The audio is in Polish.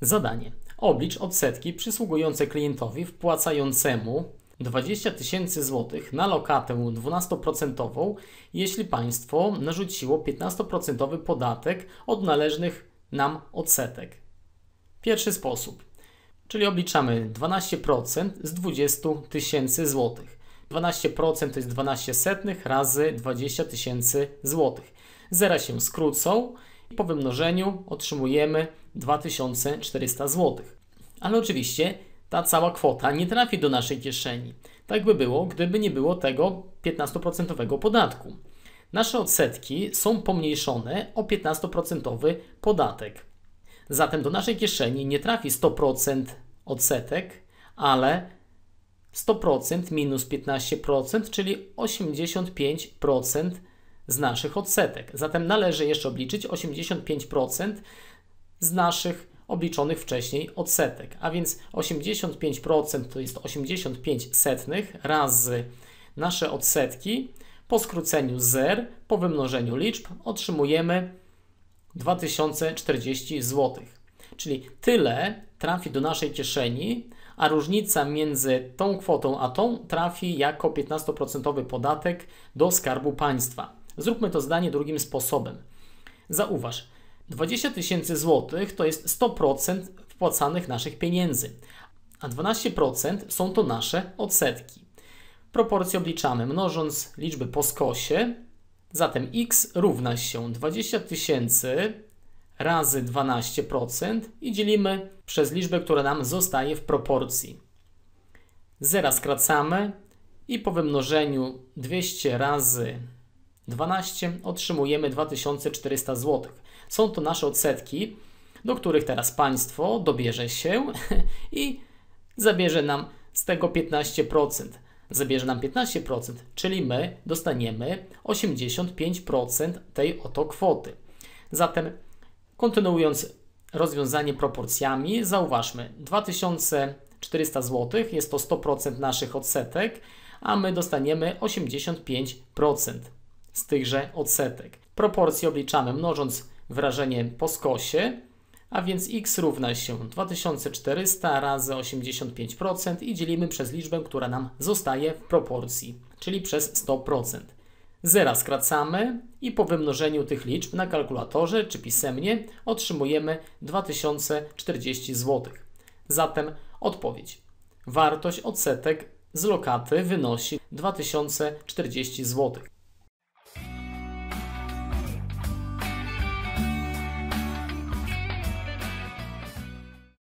Zadanie. Oblicz odsetki przysługujące klientowi wpłacającemu 20 tysięcy złotych na lokatę 12%, jeśli państwo narzuciło 15% podatek od należnych nam odsetek. Pierwszy sposób, czyli obliczamy 12% z 20 tysięcy złotych. 12% to jest 12 setnych razy 20 tysięcy złotych. Zera się skrócą po wymnożeniu otrzymujemy 2400 zł. Ale oczywiście ta cała kwota nie trafi do naszej kieszeni. Tak by było, gdyby nie było tego 15% podatku. Nasze odsetki są pomniejszone o 15% podatek. Zatem do naszej kieszeni nie trafi 100% odsetek, ale 100% minus 15%, czyli 85% z naszych odsetek. Zatem należy jeszcze obliczyć 85% z naszych obliczonych wcześniej odsetek. A więc 85% to jest 85 setnych razy nasze odsetki. Po skróceniu zer, po wymnożeniu liczb otrzymujemy 2040 zł. Czyli tyle trafi do naszej kieszeni, a różnica między tą kwotą a tą trafi jako 15% podatek do skarbu państwa. Zróbmy to zdanie drugim sposobem. Zauważ, 20 tysięcy złotych to jest 100% wpłacanych naszych pieniędzy, a 12% są to nasze odsetki. Proporcje obliczamy mnożąc liczby po skosie, zatem x równa się 20 tysięcy razy 12% i dzielimy przez liczbę, która nam zostaje w proporcji. Zera skracamy i po wymnożeniu 200 razy 12 otrzymujemy 2400 zł. Są to nasze odsetki, do których teraz państwo dobierze się i zabierze nam z tego 15%. Zabierze nam 15%, czyli my dostaniemy 85% tej oto kwoty. Zatem kontynuując rozwiązanie proporcjami, zauważmy 2400 zł jest to 100% naszych odsetek, a my dostaniemy 85% z tychże odsetek. Proporcje obliczamy mnożąc wrażenie po skosie, a więc x równa się 2400 razy 85% i dzielimy przez liczbę, która nam zostaje w proporcji, czyli przez 100%. Zera skracamy i po wymnożeniu tych liczb na kalkulatorze czy pisemnie otrzymujemy 2040 zł. Zatem odpowiedź. Wartość odsetek z lokaty wynosi 2040 zł.